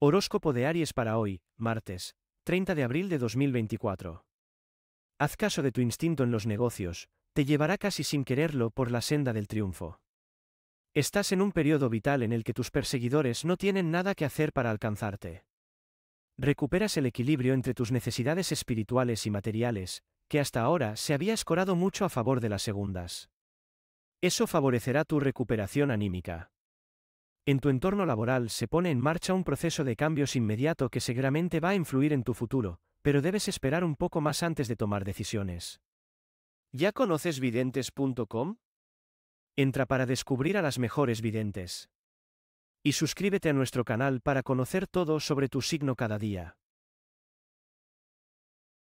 Horóscopo de Aries para hoy, martes, 30 de abril de 2024. Haz caso de tu instinto en los negocios, te llevará casi sin quererlo por la senda del triunfo. Estás en un periodo vital en el que tus perseguidores no tienen nada que hacer para alcanzarte. Recuperas el equilibrio entre tus necesidades espirituales y materiales, que hasta ahora se había escorado mucho a favor de las segundas. Eso favorecerá tu recuperación anímica. En tu entorno laboral se pone en marcha un proceso de cambios inmediato que seguramente va a influir en tu futuro, pero debes esperar un poco más antes de tomar decisiones. ¿Ya conoces videntes.com? Entra para descubrir a las mejores videntes. Y suscríbete a nuestro canal para conocer todo sobre tu signo cada día.